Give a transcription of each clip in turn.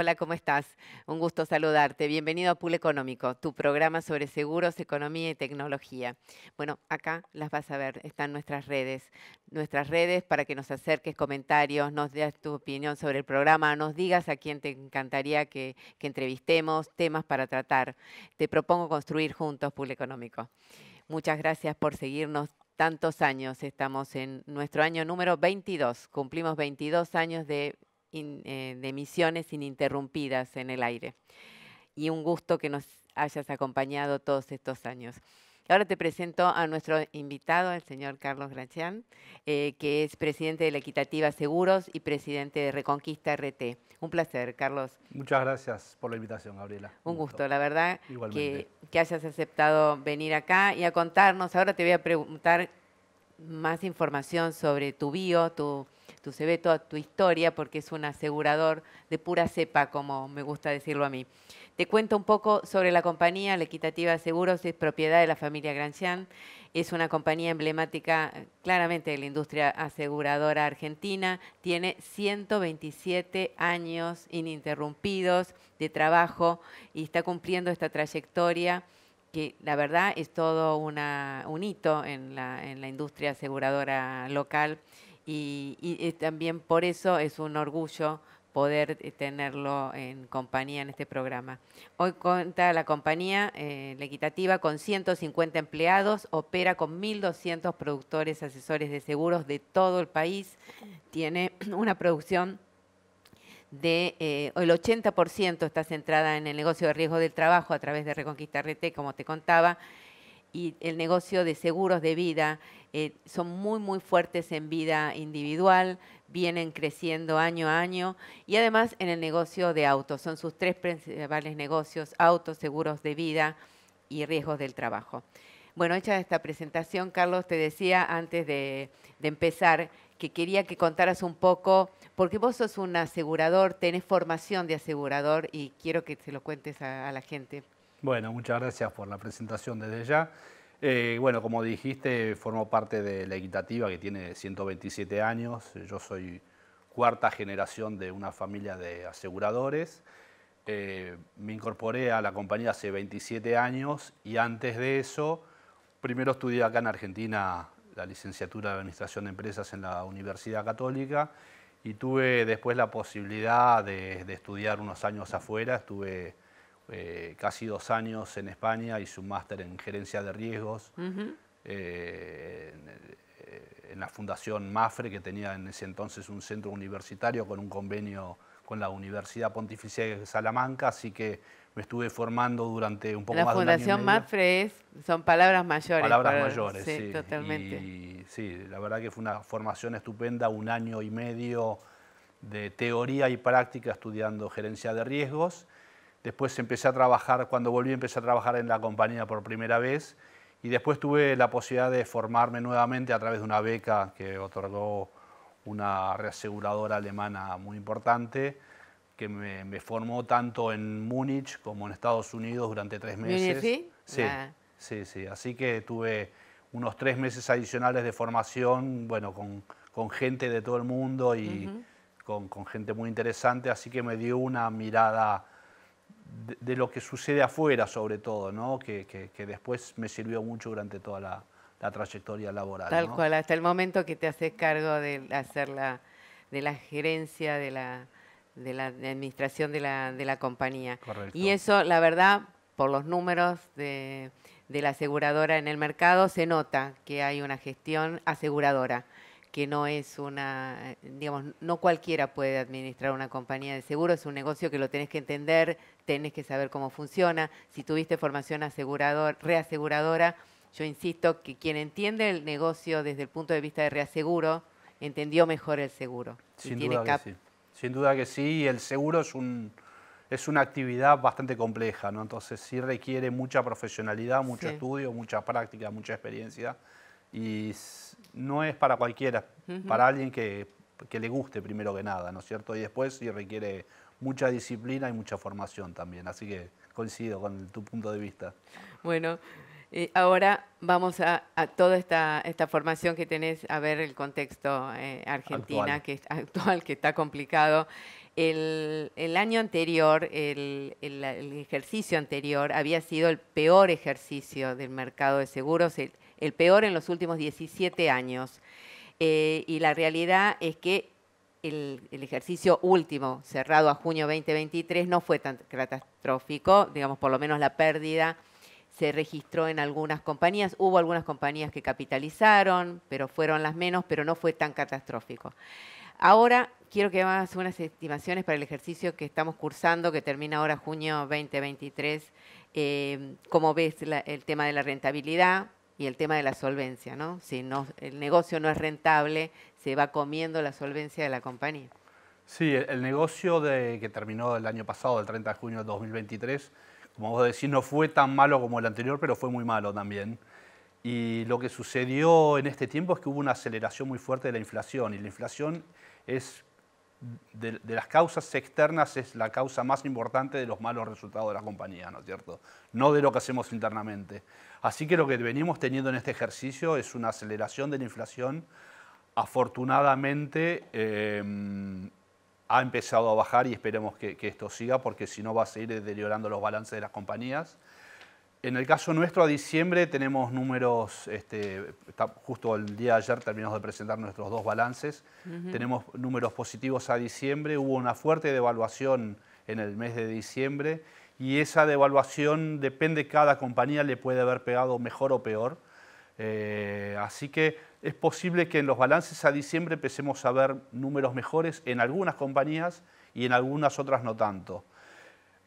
Hola, ¿cómo estás? Un gusto saludarte. Bienvenido a Pool Económico, tu programa sobre seguros, economía y tecnología. Bueno, acá las vas a ver, están nuestras redes. Nuestras redes para que nos acerques comentarios, nos des tu opinión sobre el programa, nos digas a quién te encantaría que, entrevistemos, temas para tratar. Te propongo construir juntos Pool Económico. Muchas gracias por seguirnos tantos años. Estamos en nuestro año número 22. Cumplimos 22 años de eh, de emisiones ininterrumpidas en el aire. Y un gusto que nos hayas acompañado todos estos años. Ahora te presento a nuestro invitado, el señor Carlos Gracián, eh, que es presidente de la Equitativa Seguros y presidente de Reconquista RT. Un placer, Carlos. Muchas gracias por la invitación, Gabriela. Un, gusto, gusto la verdad, que, que, hayas aceptado venir acá y a contarnos. Ahora te voy a preguntar más información sobre tu bio, tu, se ve toda tu historia porque es un asegurador de pura cepa, como me gusta decirlo a mí. Te cuento un poco sobre la compañía, la Equitativa Seguros es propiedad de la familia Grancián, es una compañía emblemática claramente de la industria aseguradora argentina, tiene 127 años ininterrumpidos de trabajo y está cumpliendo esta trayectoria que la verdad es todo un hito en la, en la industria aseguradora local y, eh, también por eso es un orgullo poder eh, tenerlo en compañía en este programa. Hoy cuenta la compañía, eh, la equitativa, con 150 empleados, opera con 1.200 productores, asesores de seguros de todo el país, tiene una producción de el 80% está centrada en el negocio de riesgo del trabajo a través de Reconquista RT, como te contaba, y el negocio de seguros de vida eh, son muy, muy fuertes en vida individual, vienen creciendo año a año y además en el negocio de autos. Son sus tres principales negocios, autos, seguros de vida y riesgos del trabajo. Bueno, hecha esta presentación, Carlos, te decía antes de, empezar que quería que contaras un poco, porque vos sos un asegurador, tenés formación de asegurador y quiero que se lo cuentes a la gente. Bueno, muchas gracias por la presentación desde ya. Eh, bueno, como dijiste, formo parte de la equitativa que tiene 127 años. Yo soy cuarta generación de una familia de aseguradores. Eh, me incorporé a la compañía hace 27 años y antes de eso, primero estudié acá en Argentina la licenciatura de Administración de Empresas en la Universidad Católica y tuve después la posibilidad de, de estudiar unos años afuera. Estuve eh, casi dos años en España, hice un máster en gerencia de riesgos eh, eh, en, la Fundación MAFRE, que tenía en ese entonces un centro universitario con un convenio con la Universidad Pontificia de Salamanca, así que me estuve formando durante un poco más de un año. La Fundación MAFRE es, son palabras mayores. Palabras mayores, sí, Totalmente. sí, la verdad que fue una formación estupenda, un año y medio de teoría y práctica estudiando gerencia de riesgos Después empecé a trabajar, cuando volví empecé a trabajar en la compañía por primera vez y después tuve la posibilidad de formarme nuevamente a través de una beca que otorgó una reaseguradora alemana muy importante que me, formó tanto en Múnich como en Estados Unidos durante tres meses. Sí, ah. sí, sí. Así que tuve unos tres meses adicionales de formación, bueno, con, gente de todo el mundo y con gente muy interesante, así que me dio una mirada de, lo que sucede afuera, sobre todo, ¿no? que, después me sirvió mucho durante toda la, trayectoria laboral. Tal cual, hasta el momento que te haces cargo de hacer la, de la gerencia, de la, administración de la, compañía. Y eso, la verdad, por los números de, de, la aseguradora en el mercado, se nota que hay una gestión aseguradora que no es una, digamos, no cualquiera puede administrar una compañía de seguro, es un negocio que lo tenés que entender, tenés que saber cómo funciona. Si tuviste formación asegurador, reaseguradora, yo insisto que quien entiende el negocio desde el punto de vista de reaseguro, entendió mejor el seguro. Sin, duda, que sí. Sin duda que sí, el seguro es, un, es una actividad bastante compleja, ¿no? entonces sí requiere mucha profesionalidad, mucho estudio, mucha práctica, mucha experiencia y no es para cualquiera, para alguien que, que le guste primero que nada, ¿no es cierto? Y después sí requiere mucha disciplina y mucha formación también. Así que coincido con tu punto de vista. Bueno, eh, ahora vamos a, toda esta, esta, formación que tenés, a ver el contexto eh, Argentina actual. Que, actual, que está complicado. El, año anterior, el, ejercicio anterior, había sido el peor ejercicio del mercado de seguros, el, peor en los últimos 17 años. Eh, y la realidad es que el, ejercicio último, cerrado a junio 2023, no fue tan catastrófico, digamos, por lo menos la pérdida se registró en algunas compañías, hubo algunas compañías que capitalizaron, pero fueron las menos, pero no fue tan catastrófico. Ahora quiero que hagas unas estimaciones para el ejercicio que estamos cursando, que termina ahora junio 2023, eh, cómo ves el tema de la rentabilidad, y el tema de la solvencia, ¿no? Si no, el negocio no es rentable, se va comiendo la solvencia de la compañía. Sí, el negocio de, que terminó el año pasado, el 30 de junio de 2023, como vos decís, no fue tan malo como el anterior, pero fue muy malo también. Y lo que sucedió en este tiempo es que hubo una aceleración muy fuerte de la inflación, y la inflación es, de, de las causas externas, es la causa más importante de los malos resultados de la compañía, ¿no es cierto? No de lo que hacemos internamente. Así que lo que venimos teniendo en este ejercicio es una aceleración de la inflación afortunadamente em, ha empezado a bajar y esperemos que, esto siga porque si no va a seguir deteriorando los balances de las compañías. En el caso nuestro, a diciembre tenemos números, este, justo el día de ayer terminamos de presentar nuestros dos balances, tenemos números positivos a diciembre, hubo una fuerte devaluación en el mes de diciembre y esa devaluación depende cada compañía, le puede haber pegado mejor o peor. Eh, así que es posible que en los balances a diciembre empecemos a ver números mejores en algunas compañías y en algunas otras no tanto.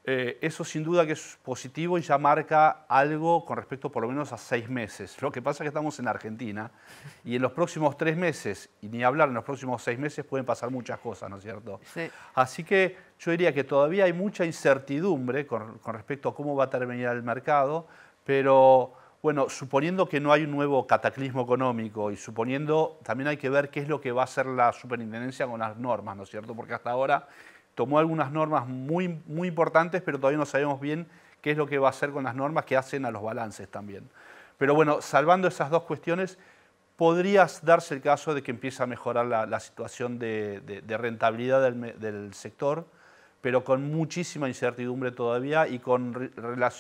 Eh, eso sin duda que es positivo y ya marca algo con respecto por lo menos a seis meses. Lo que pasa es que estamos en Argentina y en los próximos tres meses, y ni hablar en los próximos seis meses, pueden pasar muchas cosas, ¿no es cierto? Sí. Así que yo diría que todavía hay mucha incertidumbre con, con respecto a cómo va a terminar el mercado, pero bueno, suponiendo que no hay un nuevo cataclismo económico y suponiendo, también hay que ver qué es lo que va a hacer la superintendencia con las normas, ¿no es cierto? Porque hasta ahora tomó algunas normas muy, muy importantes, pero todavía no sabemos bien qué es lo que va a hacer con las normas que hacen a los balances también. Pero bueno, salvando esas dos cuestiones, podría darse el caso de que empiece a mejorar la, situación de, rentabilidad del sector pero con muchísima incertidumbre todavía y con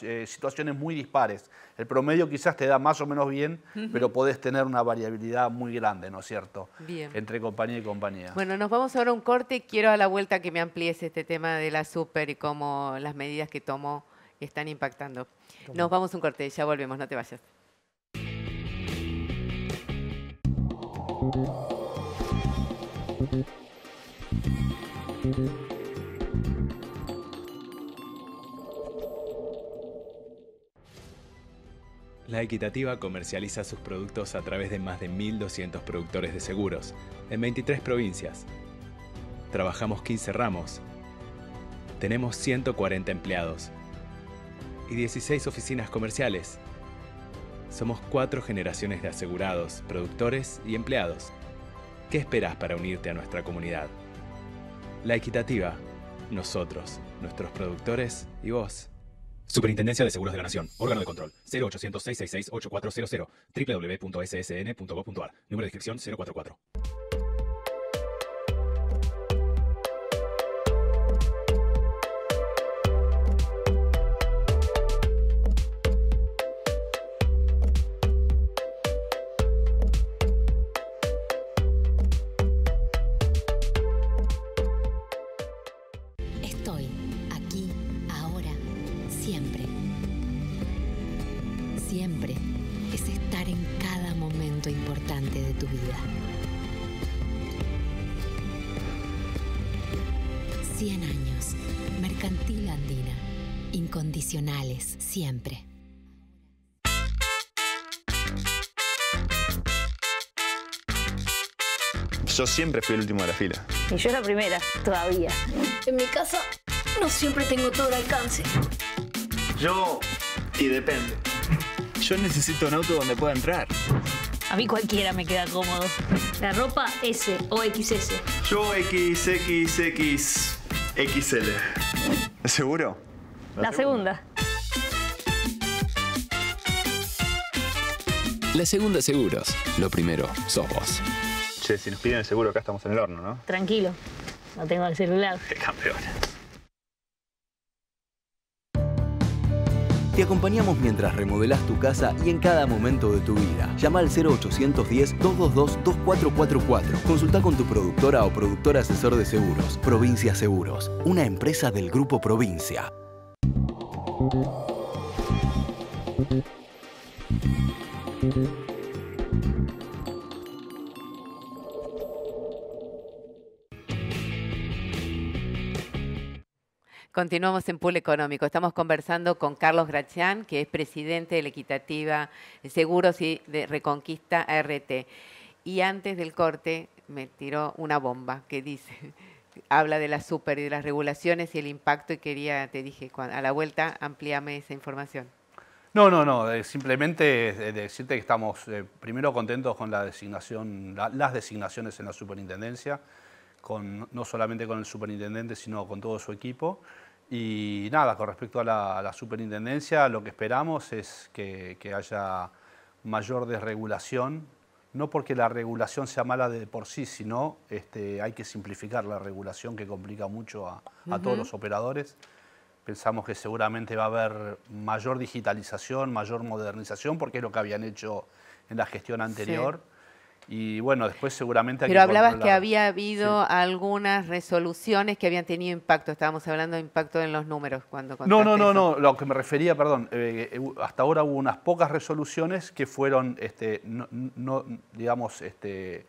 eh, situaciones muy dispares. El promedio quizás te da más o menos bien, pero podés tener una variabilidad muy grande, ¿no es cierto? Bien. Entre compañía y compañía. Bueno, nos vamos ahora a un corte y quiero a la vuelta que me amplíes este tema de la super y cómo las medidas que tomó están impactando. Nos vamos a un corte, ya volvemos, no te vayas. La Equitativa comercializa sus productos a través de más de 1.200 productores de seguros, en 23 provincias. Trabajamos 15 ramos. Tenemos 140 empleados y 16 oficinas comerciales. Somos cuatro generaciones de asegurados, productores y empleados. ¿Qué esperas para unirte a nuestra comunidad? La Equitativa, nosotros, nuestros productores y vos. Superintendencia de Seguros de la Nación. Órgano de control. 0800-666-8400. www.ssn.gov.ar. Número de inscripción 044. siempre. Yo siempre fui el último de la fila. Y yo la primera, todavía. En mi casa no siempre tengo todo el alcance. Yo... y depende. Yo necesito un auto donde pueda entrar. A mí cualquiera me queda cómodo. La ropa S o XS. Yo XXX XL. ¿Seguro? La, segunda. La segunda seguros. Lo primero, sos vos. Che, si nos piden el seguro, acá estamos en el horno, ¿no? Tranquilo, no tengo el celular. Qué campeón. Te acompañamos mientras remodelas tu casa y en cada momento de tu vida. Llama al 0810-222-2444. Consulta con tu productora o productor asesor de seguros. Provincia Seguros, una empresa del Grupo Provincia. Continuamos en Pool Económico. Estamos conversando con Carlos Gracián, que es presidente de la Equitativa Seguros y de Reconquista RT. Y antes del corte me tiró una bomba que dice, habla de la super y de las regulaciones y el impacto y quería, te dije, a la vuelta amplíame esa información. No, no, no, simplemente decirte que estamos eh, primero contentos con las designaciones en la superintendencia, no solamente con el superintendente, sino con todo su equipo. Y nada, con respecto a la, superintendencia, lo que esperamos es que, haya mayor desregulación, no porque la regulación sea mala de por sí, sino este, hay que simplificar la regulación que complica mucho a, todos los operadores. Pensamos que seguramente va a haber mayor digitalización, mayor modernización, porque es lo que habían hecho en la gestión anterior. Y bueno, después seguramente... Pero hablabas que había habido algunas resoluciones que habían tenido impacto. Estábamos hablando de impacto en los números cuando... No, no, no, no. Lo que me refería, perdón, eh, eh, hasta ahora hubo unas pocas resoluciones que fueron, este, digamos, este,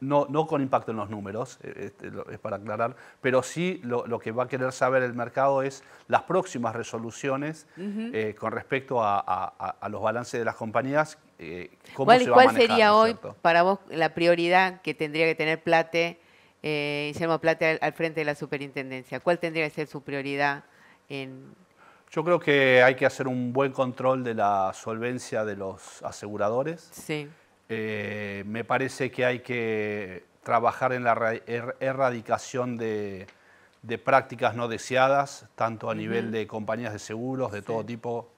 no, con impacto en los números, eh, este, es para aclarar, pero sí lo, que va a querer saber el mercado es las próximas resoluciones eh, con respecto a, los balances de las compañías. Eh, cómo ¿Cuál, se va manejar, sería hoy para vos la prioridad que tendría que tener Plate, eh, Guillermo Plate, al, al, frente de la superintendencia? ¿Cuál tendría que ser su prioridad en... Yo creo que hay que hacer un buen control de la solvencia de los aseguradores. Sí eh, me parece que hay que trabajar en la er-, erradicación de, prácticas no deseadas, tanto a nivel de compañías de seguros, de todo tipo,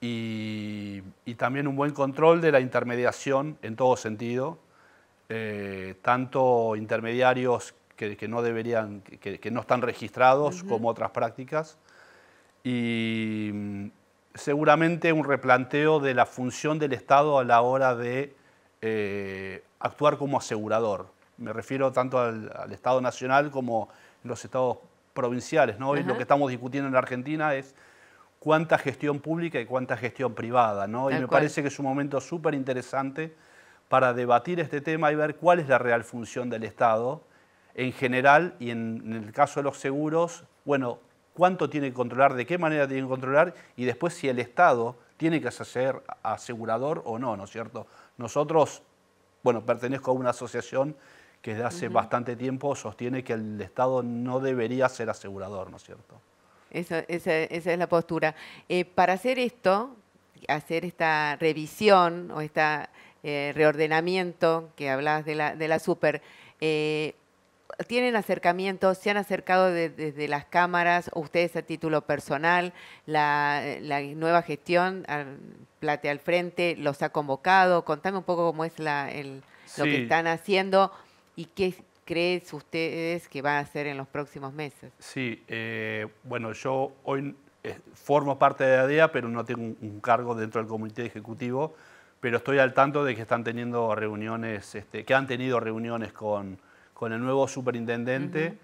y, también un buen control de la intermediación en todo sentido, eh, tanto intermediarios que, no deberían, que, no están registrados, como otras prácticas. Y, seguramente un replanteo de la función del Estado a la hora de eh, actuar como asegurador. Me refiero tanto al, Estado nacional como los estados provinciales. ¿no? Hoy lo que estamos discutiendo en la Argentina es cuánta gestión pública y cuánta gestión privada. ¿no? Y me parece que es un momento súper interesante para debatir este tema y ver cuál es la real función del Estado en general y en, en el caso de los seguros, bueno, cuánto tiene que controlar, de qué manera tiene que controlar y después si el Estado tiene que ser asegurador o no, ¿no es cierto? Nosotros, bueno, pertenezco a una asociación que desde hace bastante tiempo sostiene que el Estado no debería ser asegurador, ¿no es cierto? esa, es la postura. Eh, para hacer esto, hacer esta revisión o este reordenamiento que hablabas de la, super, eh, tienen acercamientos, se han acercado desde las cámaras, ustedes a título personal, la, nueva gestión, al, Plate al Frente, los ha convocado. Contame un poco cómo es lo que están haciendo y qué crees ustedes que van a hacer en los próximos meses. Sí, eh, bueno, yo hoy eh, formo parte de ADEA, pero no tengo un, cargo dentro del comité ejecutivo pero estoy al tanto de que están teniendo reuniones, este, que han tenido reuniones con con el nuevo superintendente,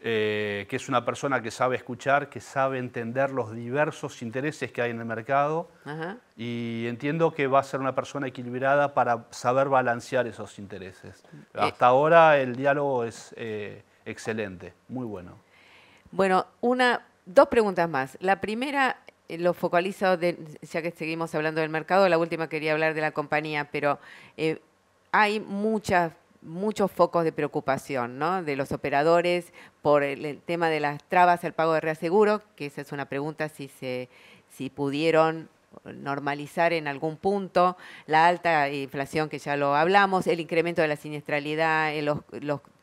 eh, que es una persona que sabe escuchar, que sabe entender los diversos intereses que hay en el mercado y entiendo que va a ser una persona equilibrada para saber balancear esos intereses. Eh. Hasta ahora el diálogo es eh, excelente, muy bueno. Bueno, una, dos preguntas más. La primera lo focalizo, ya que seguimos hablando del mercado, la última quería hablar de la compañía, pero hay muchas muchos focos de preocupación de los operadores por el, tema de las trabas al pago de reaseguro, que esa es una pregunta si, se, si pudieron normalizar en algún punto la alta inflación que ya lo hablamos, el incremento de la siniestralidad eh,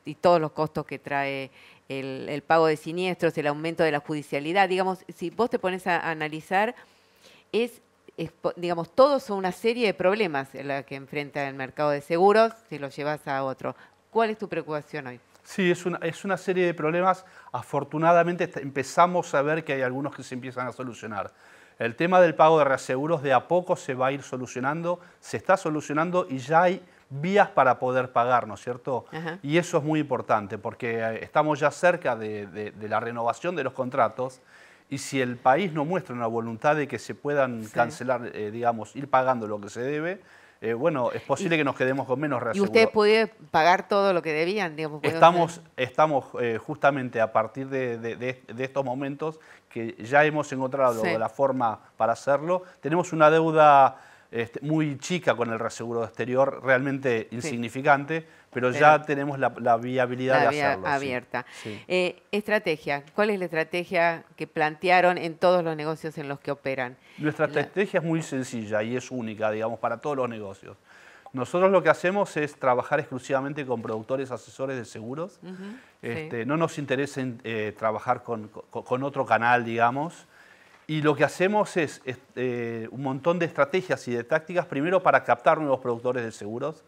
y todos los costos que trae el, el, pago de siniestros, el aumento de la judicialidad. Digamos, si vos te pones a analizar, es digamos, todos son una serie de problemas en la que enfrenta el mercado de seguros si lo llevas a otro. ¿Cuál es tu preocupación hoy? Sí, es una, es una serie de problemas. Afortunadamente empezamos a ver que hay algunos que se empiezan a solucionar. El tema del pago de reaseguros de a poco se va a ir solucionando, se está solucionando y ya hay vías para poder pagar, ¿no es cierto? Y eso es muy importante porque eh, estamos ya cerca de la renovación de los contratos y si el país no muestra una voluntad de que se puedan cancelar, eh, digamos, ir pagando lo que se debe, eh, bueno, es posible que nos quedemos con menos reaseguros. ¿Y ustedes pudieron pagar todo lo que debían? Digamos, estamos estamos eh, justamente a partir de, estos momentos que ya hemos encontrado la forma para hacerlo. Tenemos una deuda este, muy chica con el reaseguro exterior, realmente insignificante, pero, ya tenemos la, viabilidad de hacerlo. abierta. Eh, estrategia, ¿cuál es la estrategia que plantearon en todos los negocios en los que operan? Nuestra estrategia es muy sencilla y es única, digamos, para todos los negocios. Nosotros lo que hacemos es trabajar exclusivamente con productores asesores de seguros. Este, no nos interesa eh, trabajar con, otro canal, digamos. Y lo que hacemos es eh, un montón de estrategias y de tácticas, primero para captar nuevos productores de seguros.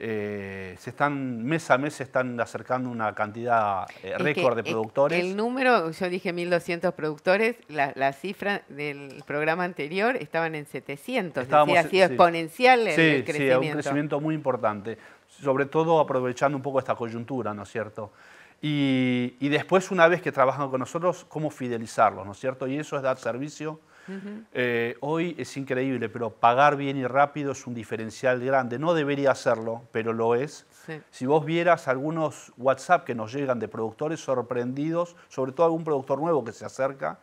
Eh, se están mes a mes se están acercando una cantidad eh, récord de productores. El número, yo dije 1.200 productores, la, cifra del programa anterior estaban en 700, Estábamos, decir, ha sido exponencial el, sí, el crecimiento. Sí, un crecimiento muy importante, sobre todo aprovechando un poco esta coyuntura, ¿no es cierto? Y, después, una vez que trabajan con nosotros, cómo fidelizarlos, ¿no es cierto? Y eso es dar servicio. Eh, hoy es increíble, pero pagar bien y rápido es un diferencial grande. No debería hacerlo, pero lo es. Si vos vieras algunos WhatsApp que nos llegan de productores sorprendidos, sobre todo algún productor nuevo que se acerca,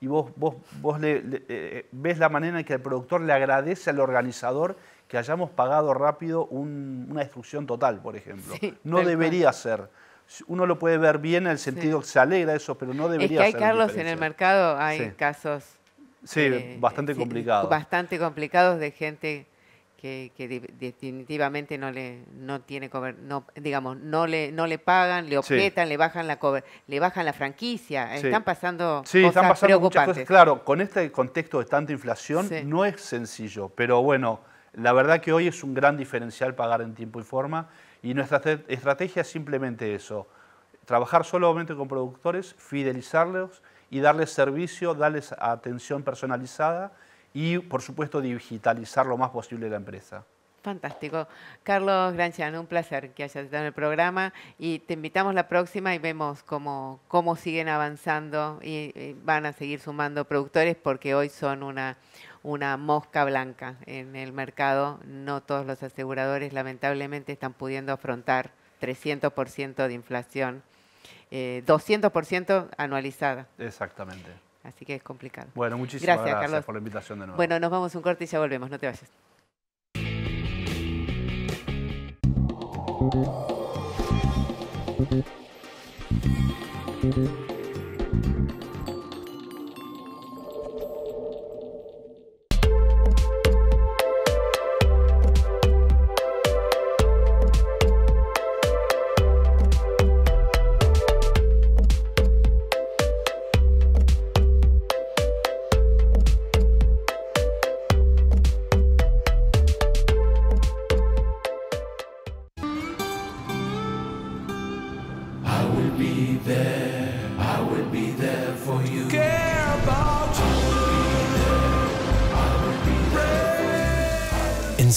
y vos, vos, vos le, eh, ves la manera en que el productor le agradece al organizador que hayamos pagado rápido una destrucción total, por ejemplo. no debería ser uno lo puede ver bien en el sentido que se alegra eso, pero no debería ser. Es que hay, Carlos, en el mercado hay casos. Sí, eh, bastante complicados. Bastante complicados de gente que, definitivamente no le no tiene digamos no le no le pagan le objetan le bajan la le bajan la franquicia están pasando cosas están pasando preocupantes. claro con este contexto de tanta inflación no es sencillo pero bueno la verdad que hoy es un gran diferencial pagar en tiempo y forma y nuestra estrategia es simplemente eso, trabajar solamente con productores, fidelizarlos y darles servicio, darles atención personalizada y, por supuesto, digitalizar lo más posible la empresa. Fantástico. Carlos Granchan, un placer que hayas estado en el programa y te invitamos la próxima y vemos cómo, cómo siguen avanzando y van a seguir sumando productores porque hoy son una, una mosca blanca en el mercado. No todos los aseguradores lamentablemente están pudiendo afrontar 300% de inflación, 200% eh, anualizada. Exactamente. Así que es complicado. Bueno, muchísimas gracias, por la invitación de nuevo. Bueno, nos vamos un corte y ya volvemos, no te vayas.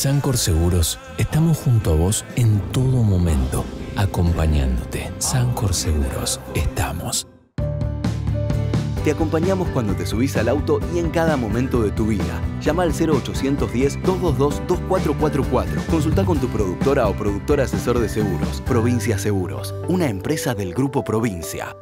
Sancor Seguros, estamos junto a vos en todo momento, acompañándote. Sancor Seguros, estamos. Te acompañamos cuando te subís al auto y en cada momento de tu vida. Llama al 0810-222-2444. Consulta con tu productora o productor asesor de seguros. Provincia Seguros, una empresa del Grupo Provincia.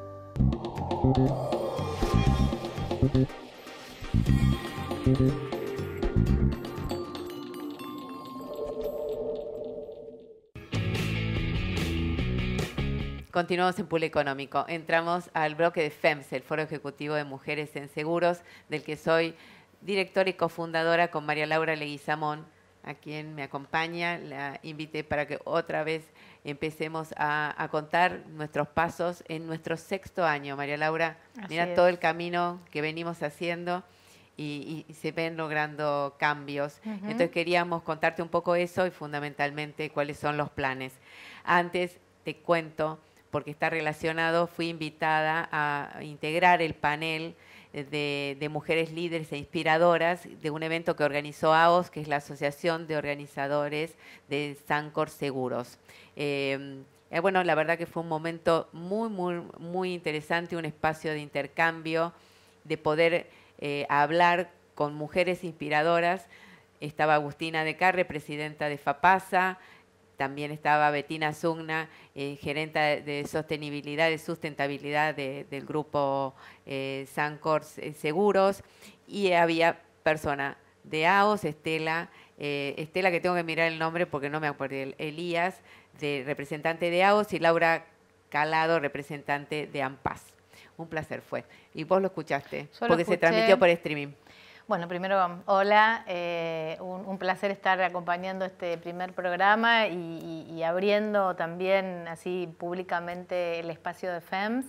Continuamos en Pool Económico. Entramos al bloque de FEMS, el Foro Ejecutivo de Mujeres en Seguros, del que soy directora y cofundadora con María Laura Leguizamón, a quien me acompaña. La invité para que otra vez empecemos a, contar nuestros pasos en nuestro sexto año. María Laura, mira todo el camino que venimos haciendo. Y, se ven logrando cambios. Entonces queríamos contarte un poco eso y fundamentalmente cuáles son los planes. Antes te cuento porque está relacionado, fui invitada a integrar el panel de, mujeres líderes e inspiradoras de un evento que organizó AOS, que es la Asociación de Organizadores de Sancor Seguros. Em, eh, bueno, la verdad que fue un momento muy, muy, interesante, un espacio de intercambio, de poder eh, hablar con mujeres inspiradoras. Estaba Agustina de Carre, presidenta de FAPASA, también estaba Betina Zugna, eh, gerenta gerente de sostenibilidad y sustentabilidad del grupo eh, Sancors eh, Seguros, y había persona de AOS, Estela, Estela que tengo que mirar el nombre porque no me acuerdo, Elías, de representante de AOS, y Laura Calado, representante de AMPAS. Un placer fue. Y vos lo escuchaste, porque se transmitió por streaming. Bueno, primero, hola, eh, un, placer estar acompañando este primer programa y abriendo también así públicamente el espacio de FEMS.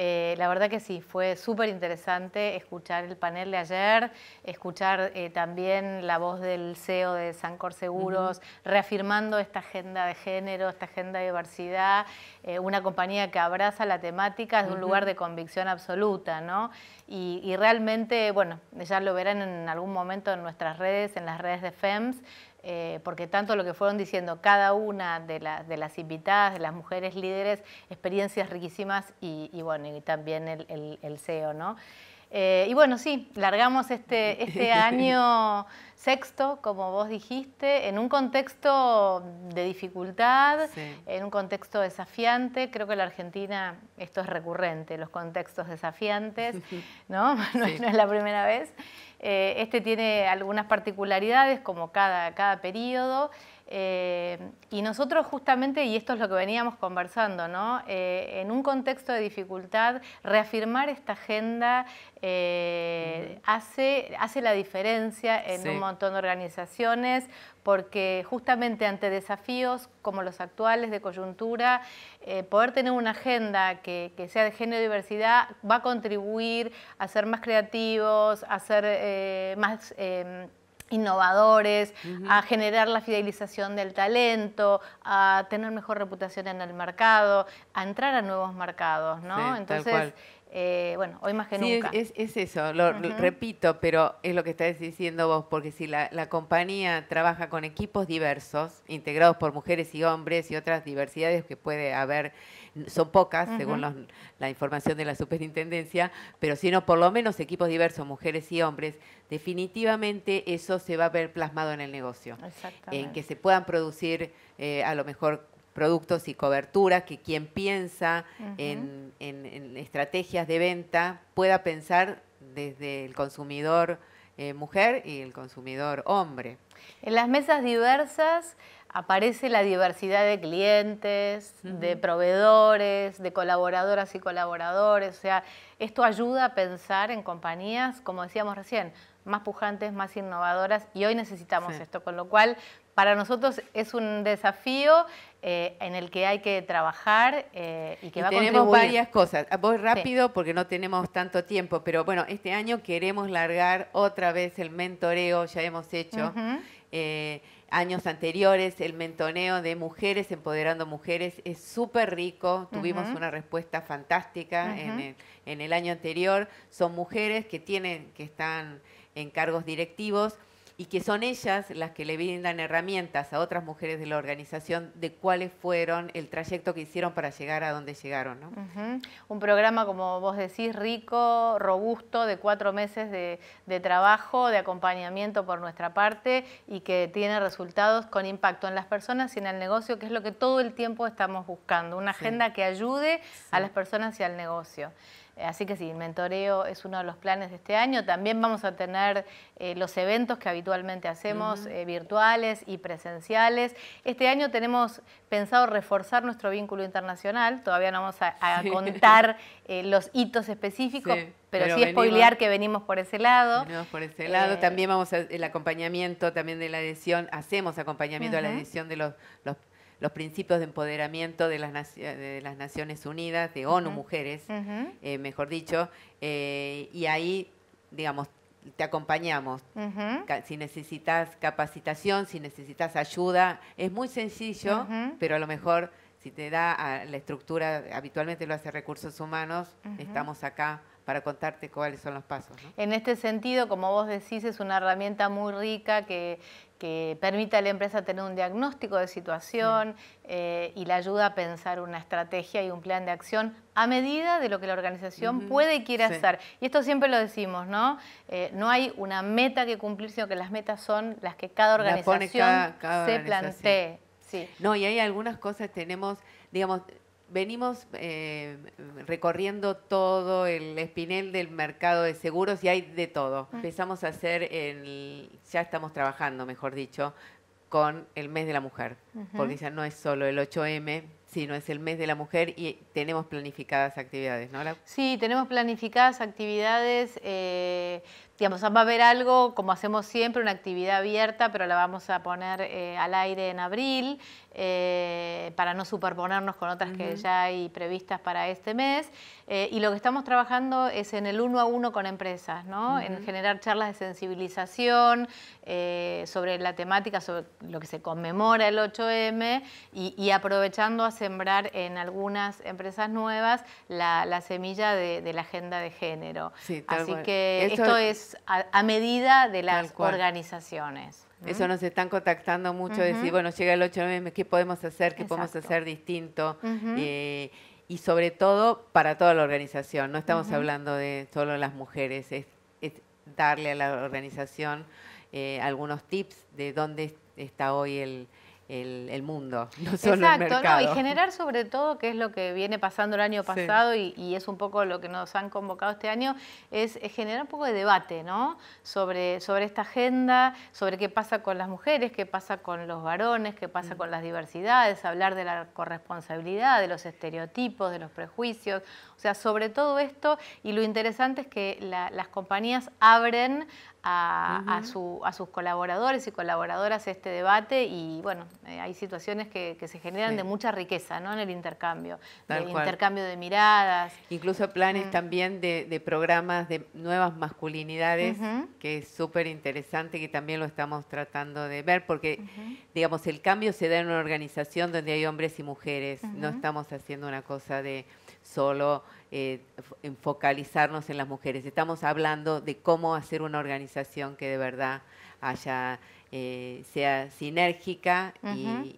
Eh, la verdad que sí, fue súper interesante escuchar el panel de ayer, escuchar eh, también la voz del CEO de Sancor Seguros, reafirmando esta agenda de género, esta agenda de diversidad, eh, una compañía que abraza la temática de un lugar de convicción absoluta, ¿no? Y, y realmente, bueno, ya lo verán en algún momento en nuestras redes, en las redes de FEMS, eh, porque tanto lo que fueron diciendo cada una de, las invitadas, de las mujeres líderes, experiencias riquísimas y, bueno, y también el, CEO, ¿no? Eh, y bueno, sí, largamos este, este año sexto, como vos dijiste, en un contexto de dificultad, en un contexto desafiante. Creo que en la Argentina esto es recurrente, los contextos desafiantes, ¿no? no es la primera vez. Eh, este tiene algunas particularidades como cada, cada periodo. Eh, y nosotros justamente, y esto es lo que veníamos conversando, ¿no? Eh, en un contexto de dificultad, reafirmar esta agenda eh, hace, hace la diferencia en un montón de organizaciones, porque justamente ante desafíos como los actuales de coyuntura, poder tener una agenda que, que, sea de género y diversidad va a contribuir a ser más creativos, a ser más innovadores, a generar la fidelización del talento, a tener mejor reputación en el mercado, a entrar a nuevos mercados, ¿no? Entonces, eh, bueno, hoy más que nunca. Es, eso, lo repito, pero es lo que estáis diciendo vos, porque si la, compañía trabaja con equipos diversos, integrados por mujeres y hombres y otras diversidades que puede haber son pocas, según la información de la superintendencia, pero no por lo menos equipos diversos, mujeres y hombres, definitivamente eso se va a ver plasmado en el negocio. En que se puedan producir eh, a lo mejor productos y coberturas, que quien piensa en, estrategias de venta pueda pensar desde el consumidor eh, mujer y el consumidor hombre. En las mesas diversas aparece la diversidad de clientes, de proveedores, de colaboradoras y colaboradores. O sea, esto ayuda a pensar en compañías, como decíamos recién, más pujantes, más innovadoras y hoy necesitamos esto, con lo cual para nosotros es un desafío eh, en el que hay que trabajar eh, y que va tenemos Tenemos varias cosas. Ah, voy rápido porque no tenemos tanto tiempo, pero bueno, este año queremos largar otra vez el mentoreo, ya hemos hecho años anteriores, el mentoneo de mujeres empoderando mujeres es súper rico. Tuvimos una respuesta fantástica en, el, en el año anterior. Son mujeres que tienen, que están en cargos directivos y que son ellas las que le brindan herramientas a otras mujeres de la organización de cuáles fueron el trayecto que hicieron para llegar a donde llegaron. ¿no? Un programa, como vos decís, rico, robusto, de cuatro meses de, trabajo, de acompañamiento por nuestra parte y que tiene resultados con impacto en las personas y en el negocio, que es lo que todo el tiempo estamos buscando, una agenda que ayude a las personas y al negocio. Eh, así que sí, el mentoreo es uno de los planes de este año. También vamos a tener eh, los eventos que habitualmente hacemos, eh, virtuales y presenciales. Este año tenemos pensado reforzar nuestro vínculo internacional. Todavía no vamos a, contar los hitos específicos, Pero, sí es spoilear que venimos por ese lado. Venimos por ese lado. también vamos a, el acompañamiento también de la edición, hacemos acompañamiento a la edición de los, los los principios de empoderamiento de las, eh, Naciones Unidas, de ONU Mujeres, eh, mejor dicho, eh, y ahí, digamos, te acompañamos. Si necesitas capacitación, si necesitas ayuda, es muy sencillo, pero a lo mejor si te da ah, la estructura, habitualmente lo hace recursos humanos, estamos acá para contarte cuáles son los pasos. En este sentido, como vos decís, es una herramienta muy rica que, que permita a la empresa tener un diagnóstico de situación eh, y la ayuda a pensar una estrategia y un plan de acción a medida de lo que la organización puede y quiere hacer. Y esto siempre lo decimos, ¿no? Eh, no hay una meta que cumplir, sino que las metas son las que cada organización se plantee. Sí. No, y hay algunas cosas, tenemos, digamos, venimos eh, recorriendo todo el espinel del mercado de seguros y hay de todo. Ah. Empezamos a hacer, el, ya estamos trabajando, mejor dicho, con el mes de la mujer, porque ya no es solo el 8M, sino es el mes de la mujer y tenemos planificadas actividades, ¿no? Sí, tenemos planificadas actividades. Eh, digamos, va a haber algo, como hacemos siempre, una actividad abierta, pero la vamos a poner eh, al aire en abril eh, para no superponernos con otras que ya hay previstas para este mes. Eh, y lo que estamos trabajando es en el uno a uno con empresas, ¿no? En generar charlas de sensibilización sobre la temática, sobre lo que se conmemora el 8M y, aprovechando a sembrar en algunas empresas nuevas la, semilla de, la agenda de género. Así que esto es a, medida de las organizaciones. Eso nos están contactando mucho, decir, bueno, llega el 8 de ¿qué podemos hacer? ¿Qué podemos hacer distinto? Eh, y sobre todo para toda la organización, no estamos hablando de solo las mujeres, es, darle a la organización eh, algunos tips de dónde está hoy el, el, mundo, Exacto, y generar sobre todo, que es lo que viene pasando el año pasado y, es un poco lo que nos han convocado este año, es, generar un poco de debate ¿no? sobre, sobre esta agenda, sobre qué pasa con las mujeres, qué pasa con los varones, qué pasa mm. con las diversidades, hablar de la corresponsabilidad, de los estereotipos, de los prejuicios, o sea, sobre todo esto y lo interesante es que las compañías abren a, a, sus colaboradores y colaboradoras este debate y bueno, eh, hay situaciones que, se generan de mucha riqueza ¿no? en el intercambio, el intercambio de miradas. Incluso planes mm. también de, programas de nuevas masculinidades, que es súper interesante, que también lo estamos tratando de ver, porque digamos, el cambio se da en una organización donde hay hombres y mujeres, no estamos haciendo una cosa de solo eh, focalizarnos en las mujeres. Estamos hablando de cómo hacer una organización que de verdad haya, eh, sea sinérgica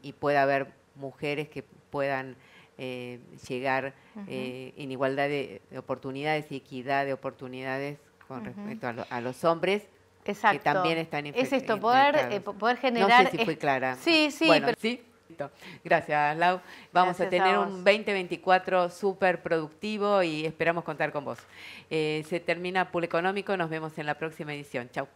y, pueda haber mujeres que puedan eh, llegar eh, en igualdad de, oportunidades y equidad de oportunidades con respecto a, los hombres, que también están Es esto, poder, poder generar... No sé si clara. Sí, sí. ¿sí? Gracias, Lau. Vamos a tener un 2024 súper productivo y esperamos contar con vos. Eh, se termina Pool Económico, nos vemos en la próxima edición. Chau.